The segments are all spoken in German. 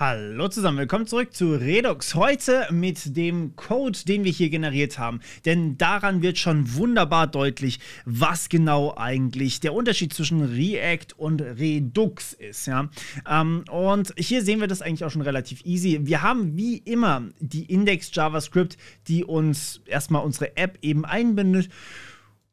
Hallo zusammen, willkommen zurück zu Redux. Heute mit dem Code, den wir hier generiert haben. Denn daran wird schon wunderbar deutlich, was genau eigentlich der Unterschied zwischen React und Redux ist. Ja? Ähm, und hier sehen wir das eigentlich auch schon relativ easy. Wir haben wie immer die Index JavaScript, die uns erstmal unsere App eben einbindet.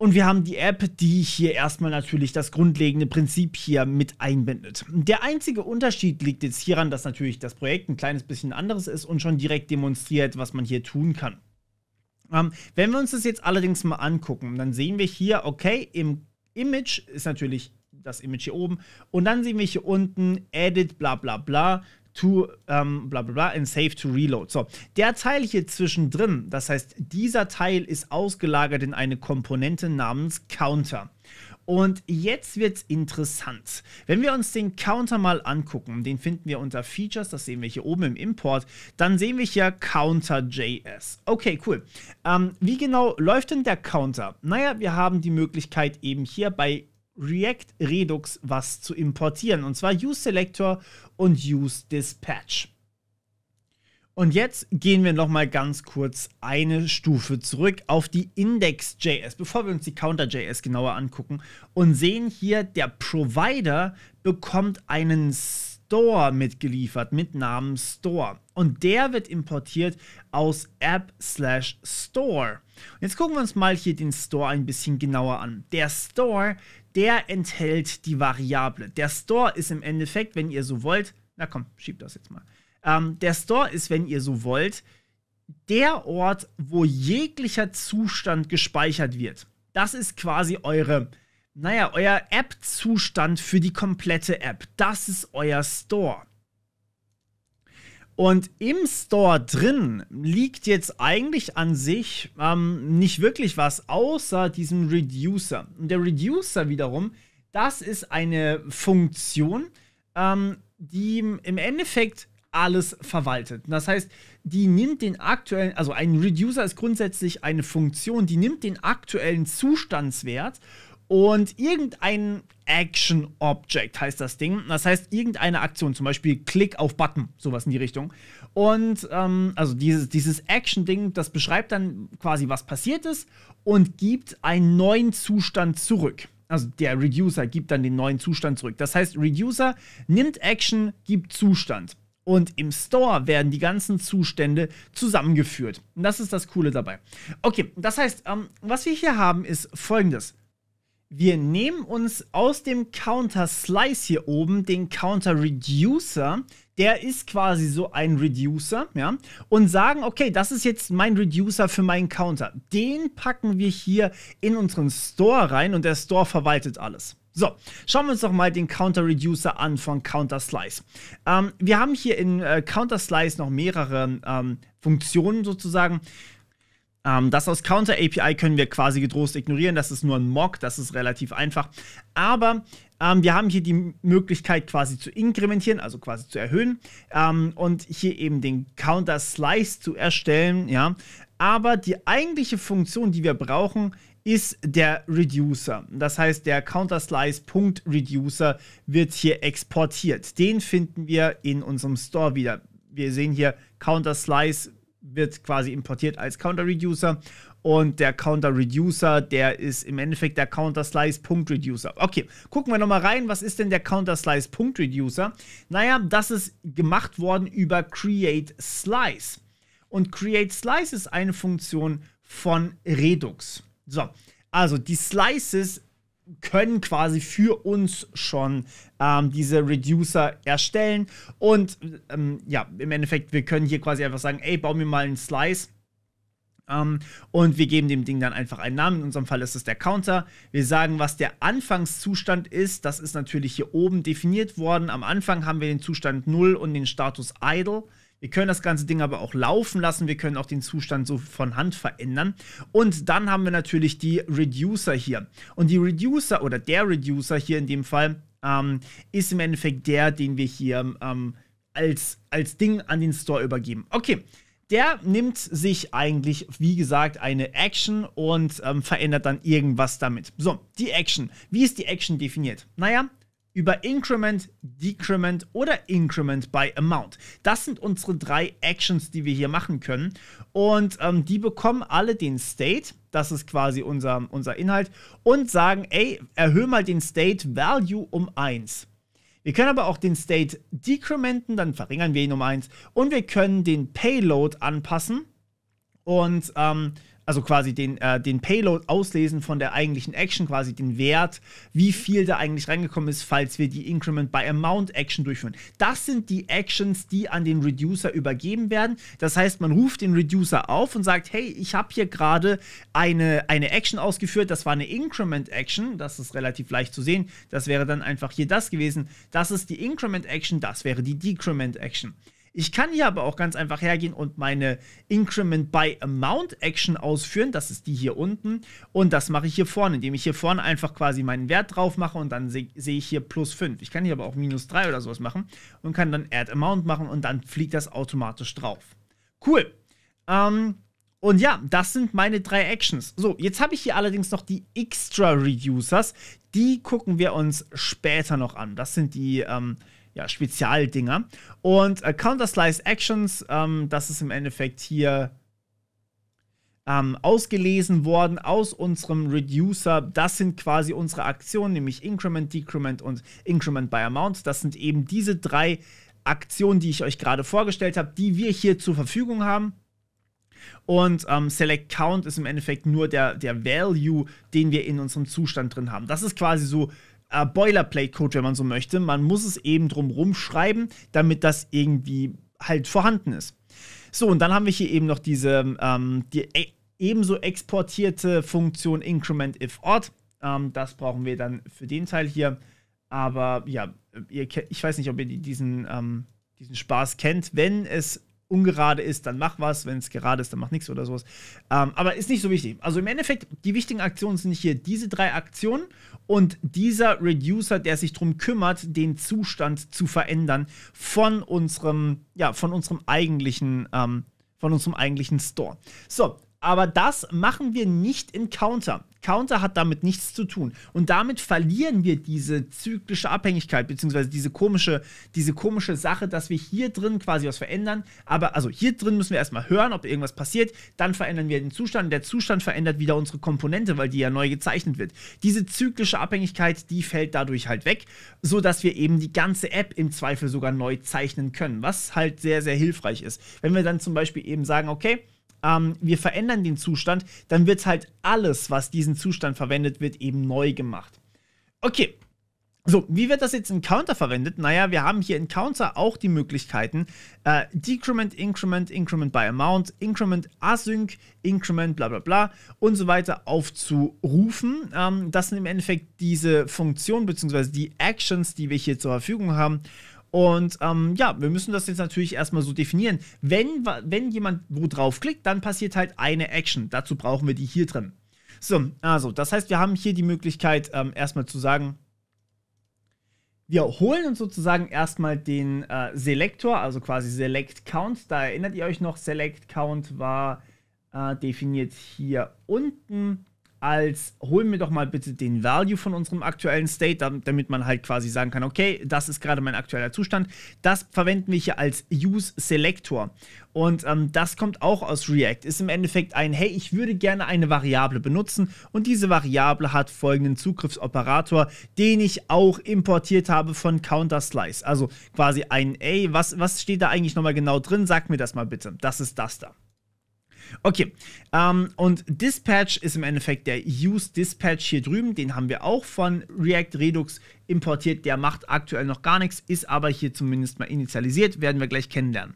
Und wir haben die App, die hier erstmal natürlich das grundlegende Prinzip hier mit einbindet. Der einzige Unterschied liegt jetzt hieran, dass natürlich das Projekt ein kleines bisschen anderes ist und schon direkt demonstriert, was man hier tun kann. Ähm, wenn wir uns das jetzt allerdings mal angucken, dann sehen wir hier, okay, im Image ist natürlich das Image hier oben und dann sehen wir hier unten Edit, bla bla bla to ähm, bla bla bla in save to reload. So, der Teil hier zwischendrin, das heißt, dieser Teil ist ausgelagert in eine Komponente namens Counter. Und jetzt wird es interessant. Wenn wir uns den Counter mal angucken, den finden wir unter Features, das sehen wir hier oben im Import, dann sehen wir hier Counter.js. Okay, cool. Ähm, wie genau läuft denn der Counter? Naja, wir haben die Möglichkeit eben hier bei React Redux was zu importieren, und zwar Use Selector und Use Dispatch. Und jetzt gehen wir nochmal ganz kurz eine Stufe zurück auf die Index.js, bevor wir uns die Counter.js genauer angucken und sehen hier, der Provider bekommt einen Store mitgeliefert mit Namen Store. Und der wird importiert aus App slash Store. Jetzt gucken wir uns mal hier den Store ein bisschen genauer an. Der Store der enthält die Variable. Der Store ist im Endeffekt, wenn ihr so wollt, na komm, schieb das jetzt mal. Ähm, der Store ist, wenn ihr so wollt, der Ort, wo jeglicher Zustand gespeichert wird. Das ist quasi eure, naja, euer App-Zustand für die komplette App. Das ist euer Store. Und im Store drin liegt jetzt eigentlich an sich ähm, nicht wirklich was außer diesem Reducer. Und der Reducer wiederum, das ist eine Funktion, ähm, die im Endeffekt alles verwaltet. Das heißt, die nimmt den aktuellen, also ein Reducer ist grundsätzlich eine Funktion, die nimmt den aktuellen Zustandswert und irgendein Action Object heißt das Ding. Das heißt, irgendeine Aktion, zum Beispiel Klick auf Button, sowas in die Richtung. Und ähm, also dieses, dieses Action-Ding, das beschreibt dann quasi, was passiert ist und gibt einen neuen Zustand zurück. Also der Reducer gibt dann den neuen Zustand zurück. Das heißt, Reducer nimmt Action, gibt Zustand. Und im Store werden die ganzen Zustände zusammengeführt. Und das ist das Coole dabei. Okay, das heißt, ähm, was wir hier haben, ist folgendes. Wir nehmen uns aus dem Counter Slice hier oben den Counter Reducer. Der ist quasi so ein Reducer, ja. Und sagen, okay, das ist jetzt mein Reducer für meinen Counter. Den packen wir hier in unseren Store rein und der Store verwaltet alles. So, schauen wir uns doch mal den Counter Reducer an von Counter Slice. Ähm, wir haben hier in äh, Counter Slice noch mehrere ähm, Funktionen sozusagen. Ähm, das aus Counter API können wir quasi getrost ignorieren. Das ist nur ein Mock, das ist relativ einfach. Aber ähm, wir haben hier die Möglichkeit quasi zu inkrementieren, also quasi zu erhöhen ähm, und hier eben den Counter Slice zu erstellen. Ja, aber die eigentliche Funktion, die wir brauchen, ist der Reducer. Das heißt, der Counter Counterslice.reducer wird hier exportiert. Den finden wir in unserem Store wieder. Wir sehen hier Counter Counterslice wird quasi importiert als Counter Reducer und der Counter Reducer, der ist im Endeffekt der Counter Slice Punkt Reducer. Okay, gucken wir nochmal rein, was ist denn der Counter Slice Punkt Reducer? Naja, das ist gemacht worden über Create Slice. Und Create Slice ist eine Funktion von Redux. So, also die Slices können quasi für uns schon ähm, diese Reducer erstellen. Und ähm, ja, im Endeffekt, wir können hier quasi einfach sagen, ey, bau mir mal einen Slice. Um, ähm, und wir geben dem Ding dann einfach einen Namen. In unserem Fall ist es der Counter. Wir sagen, was der Anfangszustand ist. Das ist natürlich hier oben definiert worden. Am Anfang haben wir den Zustand 0 und den Status Idle. Wir können das ganze Ding aber auch laufen lassen. Wir können auch den Zustand so von Hand verändern. Und dann haben wir natürlich die Reducer hier. Und die Reducer oder der Reducer hier in dem Fall ähm, ist im Endeffekt der, den wir hier ähm, als, als Ding an den Store übergeben. Okay. Der nimmt sich eigentlich, wie gesagt, eine Action und ähm, verändert dann irgendwas damit. So, die Action. Wie ist die Action definiert? Naja, über Increment, Decrement oder Increment by Amount. Das sind unsere drei Actions, die wir hier machen können. Und ähm, die bekommen alle den State, das ist quasi unser, unser Inhalt, und sagen, ey, erhöhe mal den State Value um 1. Wir können aber auch den State decrementen, dann verringern wir ihn um 1. Und wir können den Payload anpassen. Und ähm, also quasi den, äh, den Payload auslesen von der eigentlichen Action, quasi den Wert, wie viel da eigentlich reingekommen ist, falls wir die Increment by Amount Action durchführen. Das sind die Actions, die an den Reducer übergeben werden. Das heißt, man ruft den Reducer auf und sagt, hey, ich habe hier gerade eine, eine Action ausgeführt, das war eine Increment Action, das ist relativ leicht zu sehen, das wäre dann einfach hier das gewesen, das ist die Increment Action, das wäre die Decrement Action. Ich kann hier aber auch ganz einfach hergehen und meine Increment by Amount Action ausführen. Das ist die hier unten. Und das mache ich hier vorne, indem ich hier vorne einfach quasi meinen Wert drauf mache und dann sehe seh ich hier plus 5. Ich kann hier aber auch minus 3 oder sowas machen und kann dann Add Amount machen und dann fliegt das automatisch drauf. Cool. Ähm, und ja, das sind meine drei Actions. So, jetzt habe ich hier allerdings noch die Extra Reducers. Die gucken wir uns später noch an. Das sind die ähm, ja, Spezialdinger. Und äh, Counter Slice Actions, ähm, das ist im Endeffekt hier ähm, ausgelesen worden aus unserem Reducer. Das sind quasi unsere Aktionen, nämlich Increment, Decrement und Increment by Amount. Das sind eben diese drei Aktionen, die ich euch gerade vorgestellt habe, die wir hier zur Verfügung haben. Und ähm, Select Count ist im Endeffekt nur der, der Value, den wir in unserem Zustand drin haben. Das ist quasi so äh, Boilerplate-Code, wenn man so möchte. Man muss es eben drumherum schreiben, damit das irgendwie halt vorhanden ist. So, und dann haben wir hier eben noch diese ähm, die e ebenso exportierte Funktion increment if odd. Ähm, das brauchen wir dann für den Teil hier. Aber ja, ihr, ich weiß nicht, ob ihr diesen, ähm, diesen Spaß kennt. Wenn es ungerade ist, dann mach was. Wenn es gerade ist, dann mach nichts oder sowas. Ähm, aber ist nicht so wichtig. Also im Endeffekt, die wichtigen Aktionen sind hier diese drei Aktionen und dieser Reducer, der sich darum kümmert, den Zustand zu verändern von unserem, ja, von unserem eigentlichen, ähm, von unserem eigentlichen Store. So, aber das machen wir nicht in Counter. Counter hat damit nichts zu tun. Und damit verlieren wir diese zyklische Abhängigkeit, beziehungsweise diese komische, diese komische Sache, dass wir hier drin quasi was verändern. Aber also hier drin müssen wir erstmal hören, ob irgendwas passiert. Dann verändern wir den Zustand. Der Zustand verändert wieder unsere Komponente, weil die ja neu gezeichnet wird. Diese zyklische Abhängigkeit, die fällt dadurch halt weg, sodass wir eben die ganze App im Zweifel sogar neu zeichnen können, was halt sehr, sehr hilfreich ist. Wenn wir dann zum Beispiel eben sagen, okay, ähm, wir verändern den Zustand, dann wird halt alles, was diesen Zustand verwendet wird, eben neu gemacht. Okay, so, wie wird das jetzt in Counter verwendet? Naja, wir haben hier in Counter auch die Möglichkeiten äh, Decrement, Increment, Increment by Amount, Increment Async, Increment bla bla bla und so weiter aufzurufen. Ähm, das sind im Endeffekt diese Funktionen bzw. die Actions, die wir hier zur Verfügung haben. Und ähm, ja, wir müssen das jetzt natürlich erstmal so definieren. Wenn, wenn jemand wo draufklickt, dann passiert halt eine Action. Dazu brauchen wir die hier drin. So, also, das heißt, wir haben hier die Möglichkeit, ähm, erstmal zu sagen, wir holen uns sozusagen erstmal den äh, Selektor, also quasi Select Count. Da erinnert ihr euch noch, Select Count war äh, definiert hier unten als hol mir doch mal bitte den Value von unserem aktuellen State, damit man halt quasi sagen kann, okay, das ist gerade mein aktueller Zustand. Das verwenden wir hier als Use Selector. Und ähm, das kommt auch aus React. Ist im Endeffekt ein, hey, ich würde gerne eine Variable benutzen und diese Variable hat folgenden Zugriffsoperator, den ich auch importiert habe von CounterSlice. Also quasi ein, ey, was, was steht da eigentlich nochmal genau drin? Sag mir das mal bitte. Das ist das da. Okay, ähm, und Dispatch ist im Endeffekt der Use Dispatch hier drüben. Den haben wir auch von React Redux importiert. Der macht aktuell noch gar nichts, ist aber hier zumindest mal initialisiert. Werden wir gleich kennenlernen.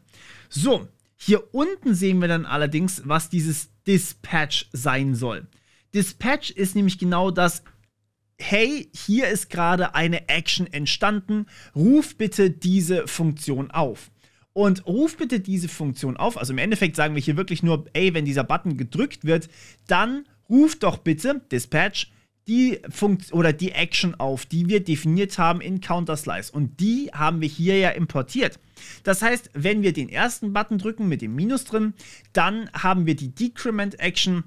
So, hier unten sehen wir dann allerdings, was dieses Dispatch sein soll. Dispatch ist nämlich genau das hey, hier ist gerade eine Action entstanden, ruf bitte diese Funktion auf und ruf bitte diese Funktion auf. Also im Endeffekt sagen wir hier wirklich nur, ey, wenn dieser Button gedrückt wird, dann ruf doch bitte Dispatch die Funktion oder die Action auf, die wir definiert haben in Counterslice. und die haben wir hier ja importiert. Das heißt, wenn wir den ersten Button drücken mit dem Minus drin, dann haben wir die Decrement Action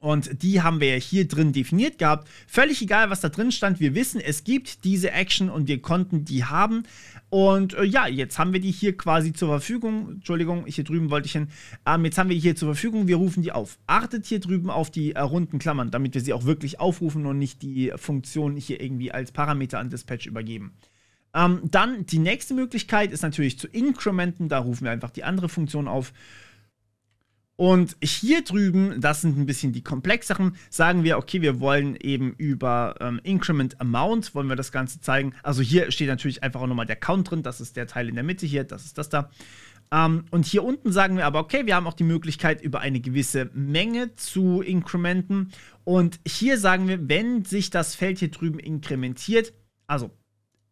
und die haben wir ja hier drin definiert gehabt. Völlig egal, was da drin stand. Wir wissen, es gibt diese Action und wir konnten die haben. Und äh, ja, jetzt haben wir die hier quasi zur Verfügung. Entschuldigung, hier drüben wollte ich hin. Ähm, jetzt haben wir die hier zur Verfügung. Wir rufen die auf. Achtet hier drüben auf die äh, runden Klammern, damit wir sie auch wirklich aufrufen und nicht die Funktion hier irgendwie als Parameter an Dispatch übergeben. Ähm, dann die nächste Möglichkeit ist natürlich zu Incrementen. Da rufen wir einfach die andere Funktion auf. Und hier drüben, das sind ein bisschen die komplexeren, sagen wir, okay, wir wollen eben über ähm, Increment Amount, wollen wir das Ganze zeigen. Also hier steht natürlich einfach auch nochmal der Count drin, das ist der Teil in der Mitte hier, das ist das da. Ähm, und hier unten sagen wir aber, okay, wir haben auch die Möglichkeit, über eine gewisse Menge zu incrementen. Und hier sagen wir, wenn sich das Feld hier drüben inkrementiert, also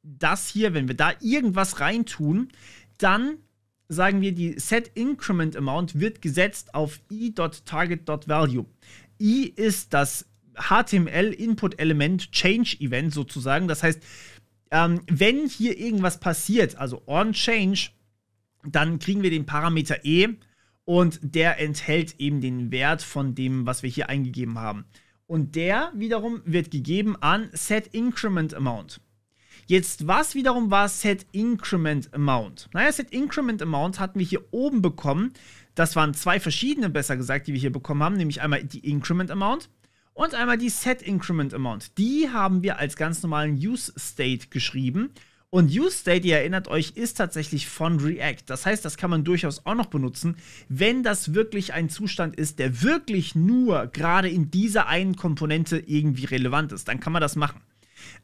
das hier, wenn wir da irgendwas reintun, dann sagen wir, die Set Increment Amount wird gesetzt auf i.target.value. i ist das HTML Input Element Change Event sozusagen. Das heißt, ähm, wenn hier irgendwas passiert, also on Change, dann kriegen wir den Parameter e und der enthält eben den Wert von dem, was wir hier eingegeben haben. Und der wiederum wird gegeben an set increment amount. Jetzt, was wiederum war Set Increment Amount? Naja, Set Increment Amount hatten wir hier oben bekommen. Das waren zwei verschiedene, besser gesagt, die wir hier bekommen haben, nämlich einmal die Increment Amount und einmal die Set Increment Amount. Die haben wir als ganz normalen Use State geschrieben. Und UseState, ihr erinnert euch, ist tatsächlich von React. Das heißt, das kann man durchaus auch noch benutzen, wenn das wirklich ein Zustand ist, der wirklich nur gerade in dieser einen Komponente irgendwie relevant ist. Dann kann man das machen.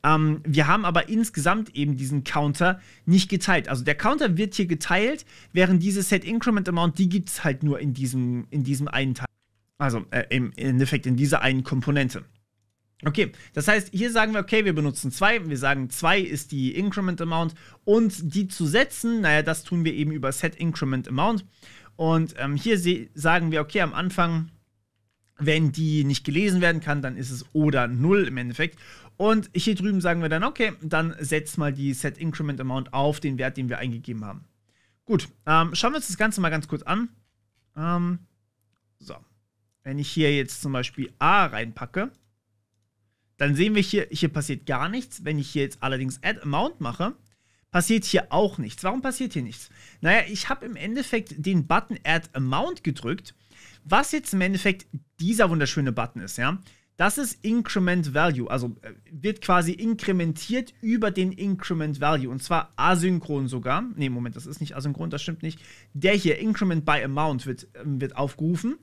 Ähm, wir haben aber insgesamt eben diesen Counter nicht geteilt. Also der Counter wird hier geteilt, während diese Set Increment Amount, die gibt es halt nur in diesem, in diesem einen Teil. Also äh, im Endeffekt in dieser einen Komponente. Okay, das heißt, hier sagen wir, okay, wir benutzen 2, wir sagen 2 ist die Increment Amount und die zu setzen, naja, das tun wir eben über Set Increment Amount. Und ähm, hier sagen wir, okay, am Anfang, wenn die nicht gelesen werden kann, dann ist es oder 0 im Endeffekt. Und hier drüben sagen wir dann, okay, dann setzt mal die Set Increment Amount auf den Wert, den wir eingegeben haben. Gut, ähm, schauen wir uns das Ganze mal ganz kurz an. Ähm, so, wenn ich hier jetzt zum Beispiel A reinpacke, dann sehen wir hier, hier passiert gar nichts. Wenn ich hier jetzt allerdings Add Amount mache, passiert hier auch nichts. Warum passiert hier nichts? Naja, ich habe im Endeffekt den Button Add Amount gedrückt, was jetzt im Endeffekt dieser wunderschöne Button ist, ja. Das ist Increment Value, also äh, wird quasi inkrementiert über den Increment Value und zwar asynchron sogar. Ne, Moment, das ist nicht asynchron, das stimmt nicht. Der hier, Increment by Amount, wird, ähm, wird aufgerufen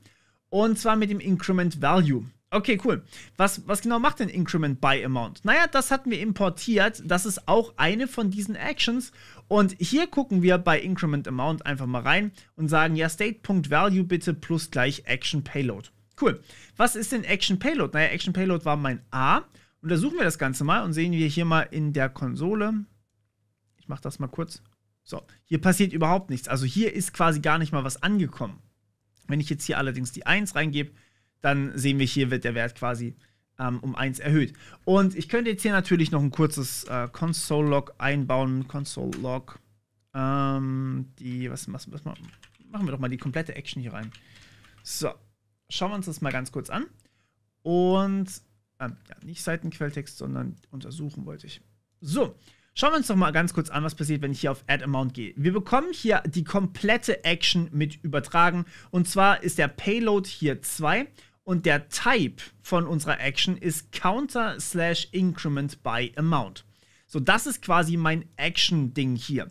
und zwar mit dem Increment Value. Okay, cool. Was, was genau macht denn Increment by Amount? Naja, das hatten wir importiert. Das ist auch eine von diesen Actions. Und hier gucken wir bei Increment Amount einfach mal rein und sagen, ja, State.Value bitte plus gleich Action Payload. Cool. Was ist denn Action Payload? Naja, Action Payload war mein A. Untersuchen wir das Ganze mal und sehen wir hier mal in der Konsole. Ich mache das mal kurz. So, hier passiert überhaupt nichts. Also hier ist quasi gar nicht mal was angekommen. Wenn ich jetzt hier allerdings die 1 reingebe, dann sehen wir hier wird der Wert quasi ähm, um 1 erhöht. Und ich könnte jetzt hier natürlich noch ein kurzes äh, Console-Log einbauen. Console-Log. Ähm, die, was, was, was machen wir doch mal die komplette Action hier rein. So, schauen wir uns das mal ganz kurz an. Und äh, ja, nicht Seitenquelltext, sondern untersuchen wollte ich. So, schauen wir uns doch mal ganz kurz an, was passiert, wenn ich hier auf Add Amount gehe. Wir bekommen hier die komplette Action mit übertragen. Und zwar ist der Payload hier 2 und der Type von unserer Action ist Counter slash Increment by Amount. So, das ist quasi mein Action-Ding hier.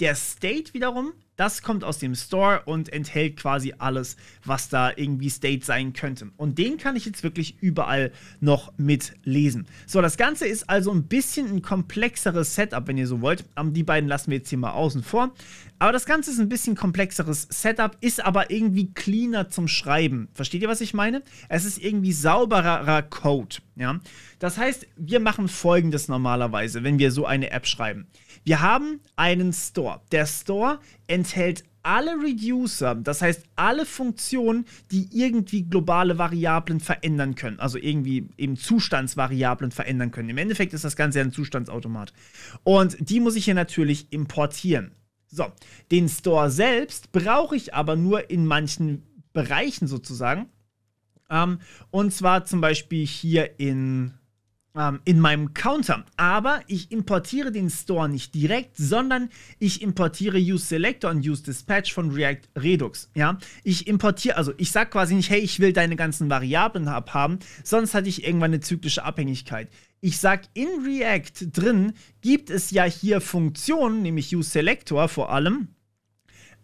Der State wiederum, das kommt aus dem Store und enthält quasi alles, was da irgendwie State sein könnte. Und den kann ich jetzt wirklich überall noch mitlesen. So, das Ganze ist also ein bisschen ein komplexeres Setup, wenn ihr so wollt. Ähm, die beiden lassen wir jetzt hier mal außen vor. Aber das Ganze ist ein bisschen komplexeres Setup, ist aber irgendwie cleaner zum Schreiben. Versteht ihr, was ich meine? Es ist irgendwie sauberer Code. Ja? Das heißt, wir machen folgendes normalerweise, wenn wir so eine App schreiben. Wir haben einen Store. Der Store enthält alle Reducer, das heißt alle Funktionen, die irgendwie globale Variablen verändern können, also irgendwie eben Zustandsvariablen verändern können. Im Endeffekt ist das Ganze ja ein Zustandsautomat. Und die muss ich hier natürlich importieren. So, den Store selbst brauche ich aber nur in manchen Bereichen sozusagen. Ähm, und zwar zum Beispiel hier in ähm, in meinem Counter. Aber ich importiere den Store nicht direkt, sondern ich importiere UseSelector und UseDispatch von React Redux. Ja, ich importiere, also ich sage quasi nicht, hey, ich will deine ganzen Variablen abhaben, sonst hatte ich irgendwann eine zyklische Abhängigkeit. Ich sage in React drin gibt es ja hier Funktionen, nämlich UseSelector vor allem,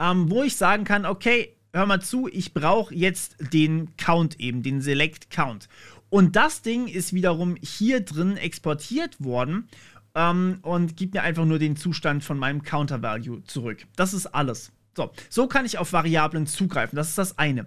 ähm, wo ich sagen kann, okay, hör mal zu, ich brauche jetzt den Count eben, den Select Count. Und das Ding ist wiederum hier drin exportiert worden ähm, und gibt mir einfach nur den Zustand von meinem Counter Value zurück. Das ist alles. So, so kann ich auf Variablen zugreifen. Das ist das eine.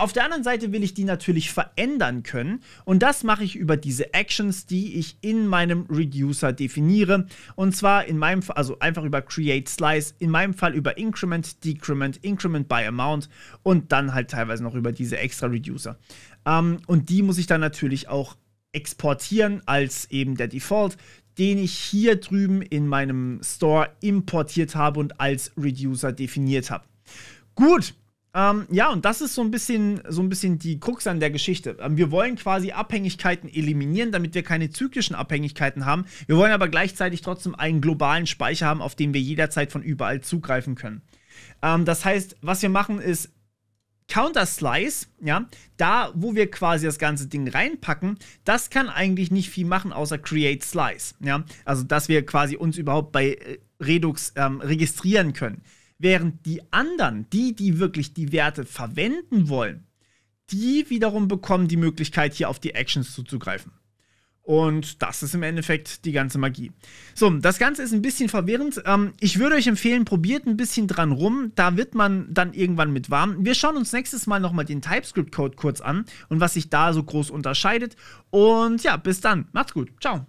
Auf der anderen Seite will ich die natürlich verändern können und das mache ich über diese Actions, die ich in meinem Reducer definiere und zwar in meinem Fall, also einfach über Create Slice, in meinem Fall über Increment, Decrement, Increment by Amount und dann halt teilweise noch über diese extra Reducer. Ähm, und die muss ich dann natürlich auch exportieren als eben der Default, den ich hier drüben in meinem Store importiert habe und als Reducer definiert habe. Gut, ähm, ja, und das ist so ein bisschen so ein bisschen die Krux an der Geschichte. Ähm, wir wollen quasi Abhängigkeiten eliminieren, damit wir keine zyklischen Abhängigkeiten haben. Wir wollen aber gleichzeitig trotzdem einen globalen Speicher haben, auf den wir jederzeit von überall zugreifen können. Ähm, das heißt, was wir machen ist Counter-Slice, ja, da wo wir quasi das ganze Ding reinpacken, das kann eigentlich nicht viel machen, außer Create Slice, ja. Also, dass wir quasi uns überhaupt bei äh, Redux ähm, registrieren können. Während die anderen, die, die wirklich die Werte verwenden wollen, die wiederum bekommen die Möglichkeit, hier auf die Actions zuzugreifen. Und das ist im Endeffekt die ganze Magie. So, das Ganze ist ein bisschen verwirrend. Ähm, ich würde euch empfehlen, probiert ein bisschen dran rum. Da wird man dann irgendwann mit warm. Wir schauen uns nächstes Mal nochmal den TypeScript-Code kurz an und was sich da so groß unterscheidet. Und ja, bis dann. Macht's gut. Ciao.